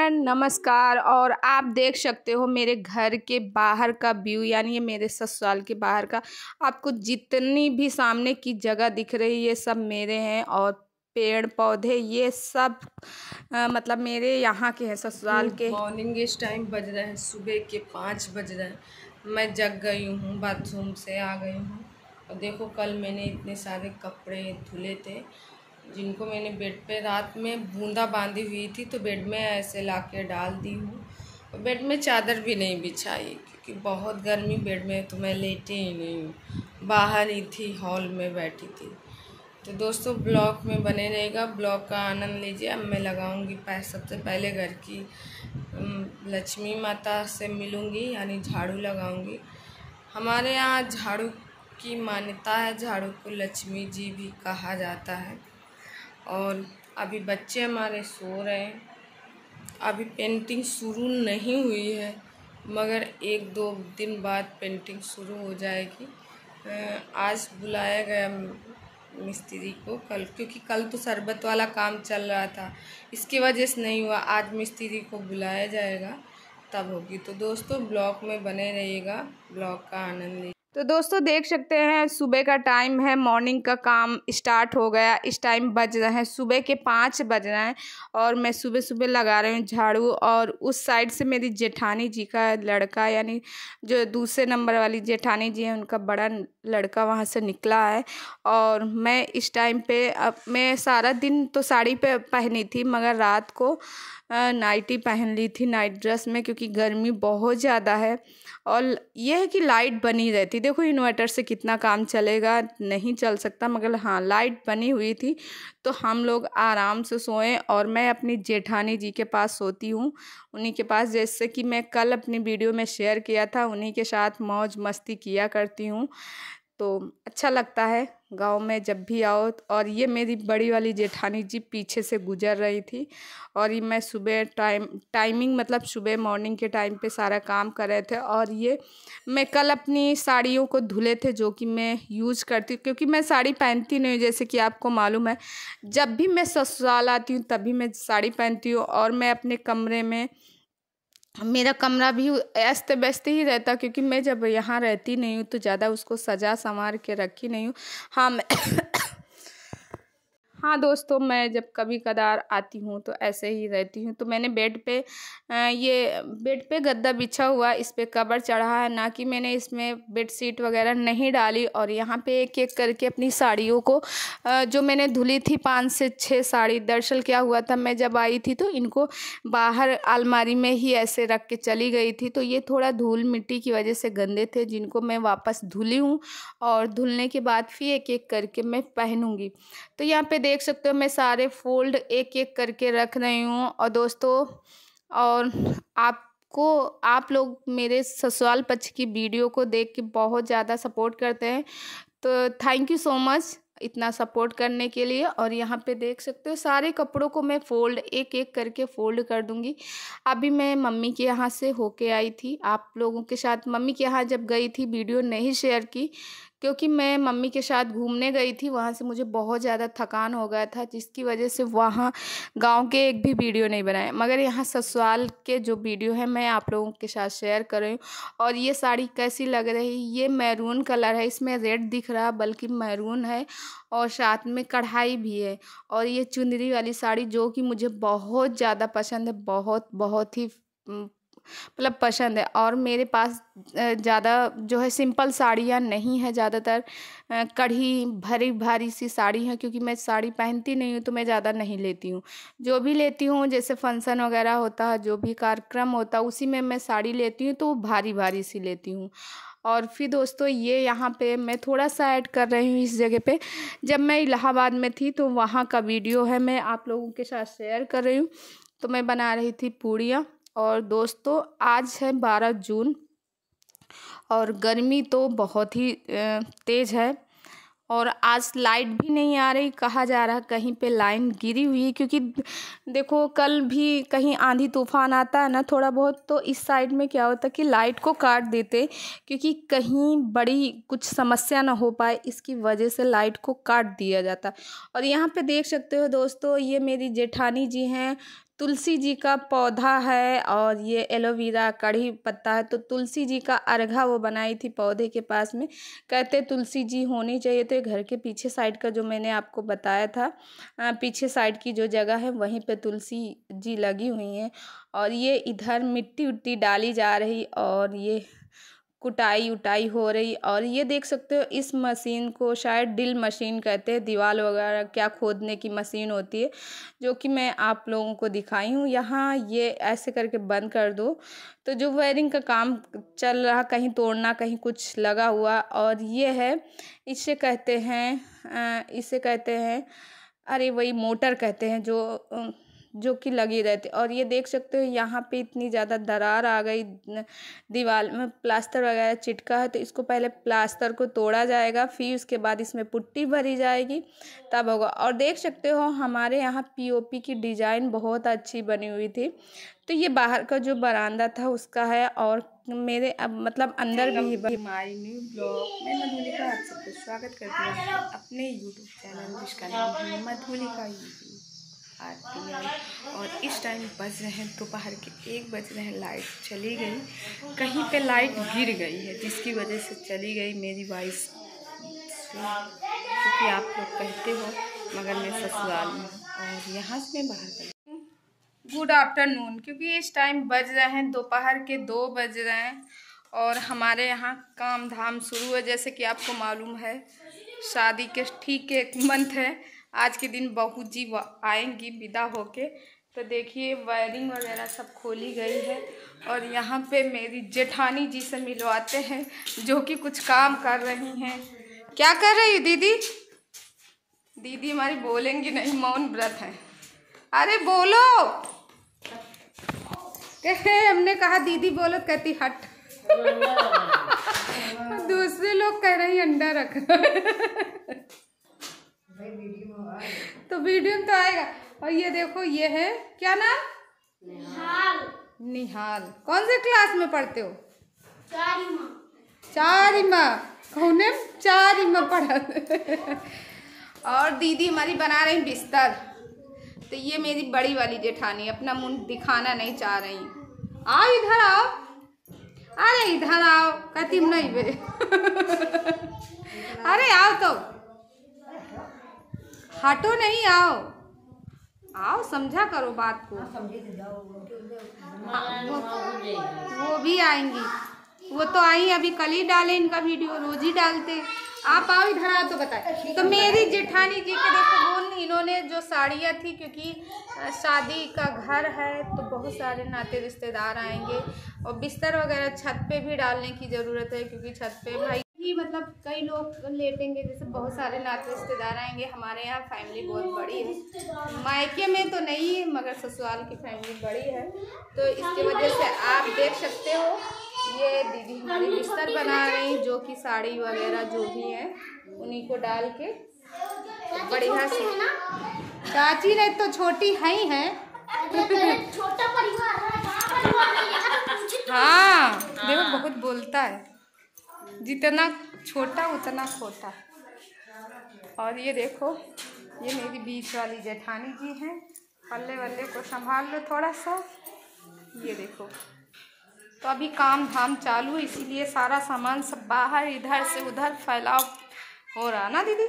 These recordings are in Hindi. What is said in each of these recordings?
फ्रेंड नमस्कार और आप देख सकते हो मेरे घर के बाहर का व्यू यानी ये मेरे ससुराल के बाहर का आपको जितनी भी सामने की जगह दिख रही है सब मेरे हैं और पेड़ पौधे ये सब आ, मतलब मेरे यहाँ के हैं ससुराल के मॉर्निंग इस टाइम बज रहे हैं सुबह के पाँच बज रहे हैं मैं जग गई हूँ बाथरूम से आ गई हूँ और देखो कल मैंने इतने सारे कपड़े धुले थे जिनको मैंने बेड पे रात में बूंदा बांधी हुई थी तो बेड में ऐसे ला के डाल दी हूँ बेड में चादर भी नहीं बिछाई क्योंकि बहुत गर्मी बेड में तो मैं लेटी ही नहीं बाहर ही थी हॉल में बैठी थी तो दोस्तों ब्लॉक में बने रहेगा ब्लॉक का आनंद लीजिए अब मैं लगाऊंगी पैर सबसे पहले घर की लक्ष्मी माता से मिलूंगी यानी झाड़ू लगाऊंगी हमारे यहाँ झाड़ू की मान्यता है झाड़ू को लक्ष्मी जी भी कहा जाता है और अभी बच्चे हमारे सो रहे हैं अभी पेंटिंग शुरू नहीं हुई है मगर एक दो दिन बाद पेंटिंग शुरू हो जाएगी आज बुलाया गया मिस्त्री को कल क्योंकि कल तो शरबत वाला काम चल रहा था इसकी वजह से नहीं हुआ आज मिस्त्री को बुलाया जाएगा तब होगी तो दोस्तों ब्लॉग में बने रहिएगा ब्लॉग का आनंद लीजिए तो दोस्तों देख सकते हैं सुबह का टाइम है मॉर्निंग का काम स्टार्ट हो गया इस टाइम बज रहे हैं सुबह के पाँच बज रहे हैं और मैं सुबह सुबह लगा रही हूँ झाड़ू और उस साइड से मेरी जेठानी जी का लड़का यानी जो दूसरे नंबर वाली जेठानी जी हैं उनका बड़ा लड़का वहाँ से निकला है और मैं इस टाइम पे अब मैं सारा दिन तो साड़ी पे पहनी थी मगर रात को नाइटी पहन ली थी नाइट ड्रेस में क्योंकि गर्मी बहुत ज़्यादा है और यह है कि लाइट बनी रहती थी देखो इन्वर्टर से कितना काम चलेगा नहीं चल सकता मगर हाँ लाइट बनी हुई थी तो हम लोग आराम से सोएं और मैं अपनी जेठानी जी के पास सोती हूँ उन्हीं के पास जैसे कि मैं कल अपनी वीडियो में शेयर किया था उन्हीं के साथ मौज मस्ती किया करती हूँ तो अच्छा लगता है गांव में जब भी आओ तो, और ये मेरी बड़ी वाली जेठानी जी पीछे से गुजर रही थी और ये मैं सुबह टाइम टाइमिंग मतलब सुबह मॉर्निंग के टाइम पे सारा काम कर रहे थे और ये मैं कल अपनी साड़ियों को धुले थे जो कि मैं यूज़ करती हूँ क्योंकि मैं साड़ी पहनती नहीं हूँ जैसे कि आपको मालूम है जब भी मैं ससुराल आती हूँ तभी मैं साड़ी पहनती हूँ और मैं अपने कमरे में मेरा कमरा भी अस्त व्यस्त ही रहता क्योंकि मैं जब यहाँ रहती नहीं हूँ तो ज़्यादा उसको सजा संवार के रखी नहीं हूँ हाँ मैं हाँ दोस्तों मैं जब कभी कदार आती हूँ तो ऐसे ही रहती हूँ तो मैंने बेड पे ये बेड पे गद्दा बिछा हुआ इस पर कवर चढ़ा है ना कि मैंने इसमें बेड शीट वगैरह नहीं डाली और यहाँ पे एक एक करके अपनी साड़ियों को जो मैंने धुली थी पाँच से छः साड़ी दरअसल क्या हुआ था मैं जब आई थी तो इनको बाहर अलमारी में ही ऐसे रख के चली गई थी तो ये थोड़ा धूल मिट्टी की वजह से गंदे थे जिनको मैं वापस धुली हूँ और धुलने के बाद फिर एक एक करके मैं पहनूँगी तो यहाँ पर देख देख सकते हो मैं सारे फोल्ड एक एक करके रख रही हूँ और दोस्तों और आप को आप लोग मेरे ससुराल पक्ष की वीडियो को देख के बहुत ज़्यादा सपोर्ट करते हैं तो थैंक यू सो मच इतना सपोर्ट करने के लिए और यहाँ पे देख सकते हो सारे कपड़ों को मैं फ़ोल्ड एक एक करके फ़ोल्ड कर दूँगी अभी मैं मम्मी के यहाँ से होके आई थी आप लोगों के साथ मम्मी के यहाँ जब गई थी वीडियो नहीं शेयर की क्योंकि मैं मम्मी के साथ घूमने गई थी वहाँ से मुझे बहुत ज़्यादा थकान हो गया था जिसकी वजह से वहाँ गांव के एक भी वीडियो नहीं बनाए मगर यहाँ ससुराल के जो वीडियो है मैं आप लोगों के साथ शेयर कर रही हूँ और ये साड़ी कैसी लग रही ये मैरून कलर है इसमें रेड दिख रहा बल्कि मैरून है और साथ में कढ़ाई भी है और ये चुनरी वाली साड़ी जो कि मुझे बहुत ज़्यादा पसंद है बहुत बहुत ही मतलब पसंद है और मेरे पास ज़्यादा जो है सिंपल साड़ियाँ नहीं है ज़्यादातर कढ़ी भरी भारी सी साड़ी है क्योंकि मैं साड़ी पहनती नहीं हूँ तो मैं ज़्यादा नहीं लेती हूँ जो भी लेती हूँ जैसे फंक्शन वगैरह होता है जो भी कार्यक्रम होता है उसी में मैं साड़ी लेती हूँ तो वो भारी भारी सी लेती हूँ और फिर दोस्तों ये यहाँ पे मैं थोड़ा सा ऐड कर रही हूँ इस जगह पे जब मैं इलाहाबाद में थी तो वहाँ का वीडियो है मैं आप लोगों के साथ शेयर कर रही हूँ तो मैं बना रही थी पूड़ियाँ और दोस्तों आज है बारह जून और गर्मी तो बहुत ही तेज़ है और आज लाइट भी नहीं आ रही कहा जा रहा कहीं पे लाइन गिरी हुई है क्योंकि देखो कल भी कहीं आंधी तूफान आता है ना थोड़ा बहुत तो इस साइड में क्या होता कि लाइट को काट देते क्योंकि कहीं बड़ी कुछ समस्या ना हो पाए इसकी वजह से लाइट को काट दिया जाता और यहाँ पे देख सकते हो दोस्तों ये मेरी जेठानी जी हैं तुलसी जी का पौधा है और ये एलोवेरा कढ़ी पत्ता है तो तुलसी जी का अर्घा वो बनाई थी पौधे के पास में कहते तुलसी जी होनी चाहिए तो घर के पीछे साइड का जो मैंने आपको बताया था पीछे साइड की जो जगह है वहीं पे तुलसी जी लगी हुई हैं और ये इधर मिट्टी उट्टी डाली जा रही और ये कुटाई उटाई हो रही और ये देख सकते हो इस मशीन को शायद डिल मशीन कहते हैं दीवार वगैरह क्या खोदने की मशीन होती है जो कि मैं आप लोगों को दिखाई हूँ यहाँ ये ऐसे करके बंद कर दो तो जो वायरिंग का काम चल रहा कहीं तोड़ना कहीं कुछ लगा हुआ और ये है इसे कहते हैं इसे कहते हैं अरे वही मोटर कहते हैं जो जो कि लगी रहती और ये देख सकते हो यहाँ पे इतनी ज़्यादा दरार आ गई दीवार में प्लास्टर वगैरह चिटका है तो इसको पहले प्लास्टर को तोड़ा जाएगा फिर उसके बाद इसमें पुट्टी भरी जाएगी तब होगा और देख सकते हो हमारे यहाँ पीओपी की डिज़ाइन बहुत अच्छी बनी हुई थी तो ये बाहर का जो बरामदा था उसका है और मेरे अब मतलब अंदर भी ब्लॉग मैं मधुलिका आप सबको स्वागत करती हूँ अपने यूट्यूब चैनल जिसका नाम मधुलिका यूट्यूब आती है और इस टाइम बज रहे हैं दोपहर के एक बज रहे हैं लाइट चली गई कहीं पे लाइट गिर गई है जिसकी वजह से चली गई मेरी वॉइस क्योंकि आप लोग कहते हो मगर मैं ससुराल में और यहाँ से मैं बाहर गई गुड आफ्टरनून क्योंकि इस टाइम बज रहे हैं दोपहर के दो बज रहे हैं और हमारे यहाँ काम धाम शुरू है जैसे कि आपको मालूम है शादी के ठीक एक मंथ है आज के दिन बहू जी आएंगी विदा होके तो देखिए वायरिंग वगैरह सब खोली गई है और यहाँ पे मेरी जेठानी जी से मिलवाते हैं जो कि कुछ काम कर रही हैं क्या कर रही है दीदी दीदी हमारी बोलेंगी नहीं मौन व्रत है अरे बोलो कहे हमने कहा दीदी बोलो तो कहती हट दूसरे लोग कह रहे हैं अंडा रख तो वीडियो में तो आएगा और ये देखो ये है क्या नाम निहाल निहाल कौन से क्लास में पढ़ते हो चारिमा कौने चारिमा पढ़ा और दीदी हमारी बना रही बिस्तर तो ये मेरी बड़ी वाली जेठानी अपना मुंह दिखाना नहीं चाह रही आओ इधर आओ अरे इधर आओ कति नहीं बे अरे आओ तो हटो नहीं आओ आओ समझा करो बात को वो भी आएंगी वो तो आई अभी कल ही डाले इनका वीडियो रोज ही डालते आप आओ इधर आओ तो बताए तो मेरी जेठानी जी के देखो बोल इन्होंने जो साड़ियाँ थी क्योंकि शादी का घर है तो बहुत सारे नाते रिश्तेदार आएंगे और बिस्तर वगैरह छत पे भी डालने की ज़रूरत है क्योंकि छत पे भाई कि मतलब कई लोग लेटेंगे जैसे बहुत सारे नाते रिश्तेदार आएंगे हमारे यहाँ फैमिली बहुत बड़ी है मायके में तो नहीं है मगर ससुराल की फैमिली बड़ी है तो इसकी वजह से आप देख सकते हो ये दीदी हमारी बिस्तर बना रही जो कि साड़ी वगैरह जो भी है उन्हीं को डाल के बढ़िया से चाची ने तो छोटी है ही है तो। हाँ देखो बहुत बोलता है जितना छोटा उतना खोटा और ये देखो ये मेरी बीच वाली जेठानी जी हैं पल्ले वल्ले को संभाल लो थोड़ा सा ये देखो तो अभी काम धाम चालू इसीलिए सारा सामान सब बाहर इधर से उधर फैलाव हो रहा ना दीदी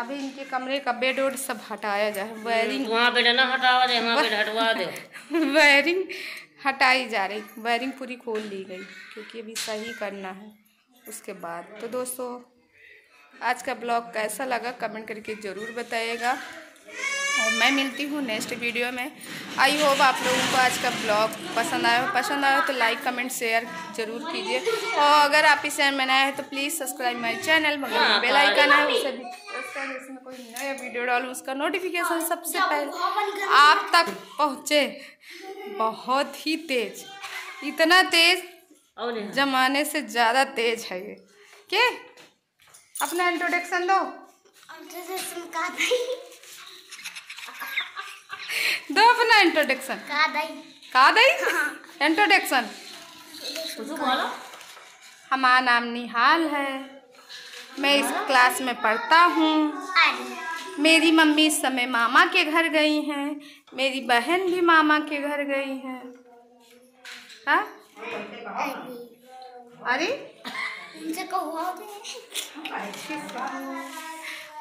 अभी इनके कमरे का बेड वेड सब हटाया जाए वायरिंग वहाँ बेड ना हटावा दे वहाँ बेड हटवा दे वायरिंग हटाई जा रही वायरिंग पूरी खोल ली गई क्योंकि अभी सही करना है उसके बाद तो दोस्तों आज का ब्लॉग कैसा लगा कमेंट करके ज़रूर बताइएगा और मैं मिलती हूँ नेक्स्ट वीडियो में आई होप आप लोगों को आज का ब्लॉग पसंद आया हो पसंद आया हो तो लाइक कमेंट शेयर जरूर कीजिए और अगर आप इस चैनल में नए है तो प्लीज़ सब्सक्राइब माई चैनल मगर बेल आइकन है उसे भी इसमें कोई नया वीडियो डालूँ उसका नोटिफिकेशन सबसे पहले आप तक पहुँचे बहुत ही तेज इतना तेज जमाने से ज़्यादा तेज है ये के अपना इंट्रोडक्शन दो दो अपना इंट्रोडक्शन का दई इंट्रोडक्शन हमारा नाम निहाल है मैं इस क्लास हाँ। में पढ़ता हूँ मेरी मम्मी इस समय मामा के घर गई हैं मेरी बहन भी मामा के घर गई है हाँ? अरे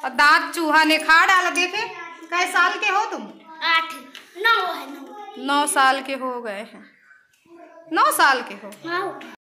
और दांत चूहा ने खा डाला देखे कई साल के हो तुम आठ नौ नौ साल के हो गए हैं नौ साल के हो हाँ।